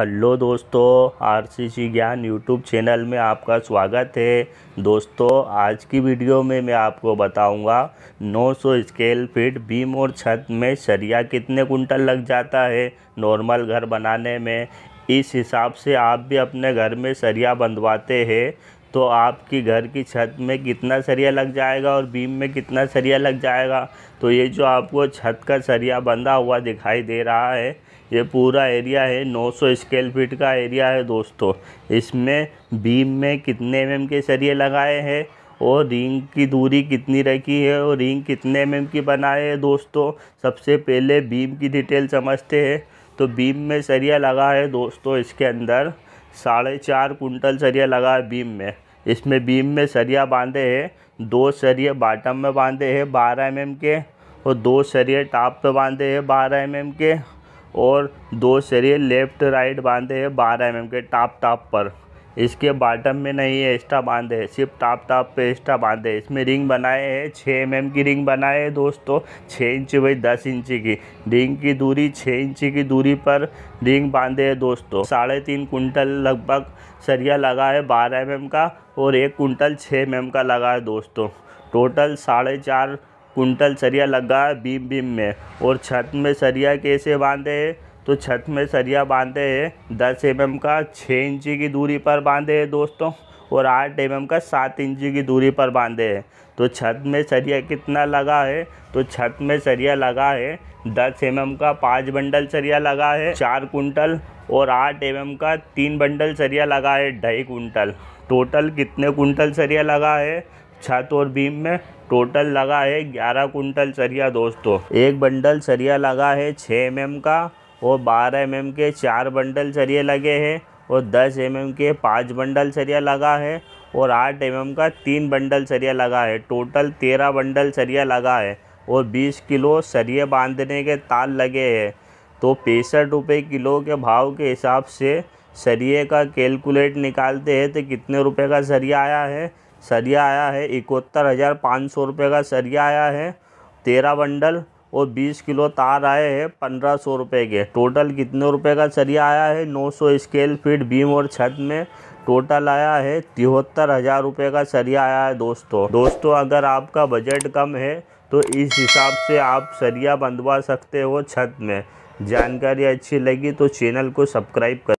hello दोस्तों RCC ज्ञान YouTube channel में आपका स्वागत है दोस्तों आज की वीडियो में मैं आपको बताऊंगा 900 स्केल फीट बीम और छत में सरिया कितने कुंटल लग जाता है नॉर्मल घर बनाने में इस हिसाब से आप भी अपने घर में सरिया बंधवाते हैं तो आपकी घर की छत में कितना सरिया लग जाएगा और बीम में कितना सरिया लग जाएगा तो ये जो आपको छत का सरिया बंधा हुआ दिखाई दे रहा है ये पूरा एरिया है 900 स्क्वायर फीट का एरिया है दोस्तों इसमें बीम में कितने एम के सरिए लगाए हैं और रिंग की दूरी कितनी रखी है और रिंग कितने एम की बनाए है दोस्तों सबसे पहले बीम की डिटेल समझते हैं तो बीम में सरिया लगा है दोस्तों इसके अंदर साढ़े चार कुंटल सरिया लगा है बीम में इसमें बीम में सरिया बांधे हैं दो सरिया बॉटम में बांधे हैं बारह एम mm के और दो सरिया टॉप पे बांधे हैं बारह एम mm के और दो सरिया लेफ्ट राइट बांधे हैं बारह एम mm के टॉप टॉप पर इसके बॉटम में नहीं है एक्स्ट्रा बांध है सिर्फ टॉप टॉप पे एक्स्ट्रा बांध है इसमें रिंग बनाए हैं छः एम mm की रिंग बनाए है दोस्तों छः इंच भाई दस इंच की रिंग की दूरी छः इंच की दूरी पर रिंग बांधे है दोस्तों साढ़े तीन कुंटल लगभग सरिया लगा है बारह एम mm का और एक कुंटल छः एम mm का लगा है दोस्तों टोटल साढ़े चार कुंटल सरिया लगा है बीम बीम में और छत में सरिया कैसे बांधे है तो छत में सरिया बांधे है दस एम mm का छः इंची की दूरी पर बांधे है दोस्तों और आठ एम mm का सात इंची की दूरी पर बांधे है तो छत में सरिया कितना लगा है तो छत में सरिया लगा है दस एम mm का पाँच बंडल सरिया लगा है चार कुंटल और आठ एम mm का तीन बंडल सरिया लगा है ढाई कुंटल टोटल कितने कुंटल सरिया लगा है छत और बीम में टोटल लगा है ग्यारह कुंटल सरिया दोस्तों एक बंडल सरिया लगा है छः एम mm का और 12 एम के चार बंडल सरिया लगे हैं और 10 एम के पाँच बंडल सरिया लगा है और 8 एम का तीन बंडल सरिया लगा है टोटल 13 बंडल सरिया लगा है और 20 किलो सरिये बांधने के ताल लगे हैं तो पैंसठ रुपये किलो के भाव के हिसाब से सरिये का कैलकुलेट निकालते हैं तो कितने रुपए का सरिया आया है सरिया आया है इकहत्तर हज़ार पाँच सौ रुपये का सरिया आया है तेरह बंडल और बीस किलो तार आए हैं पंद्रह सौ रुपये के टोटल कितने रुपए का सरिया आया है नौ सौ स्केल फीट बीम और छत में टोटल आया है तिहत्तर हज़ार रुपये का सरिया आया है दोस्तों दोस्तों अगर आपका बजट कम है तो इस हिसाब से आप सरिया बंधवा सकते हो छत में जानकारी अच्छी लगी तो चैनल को सब्सक्राइब कर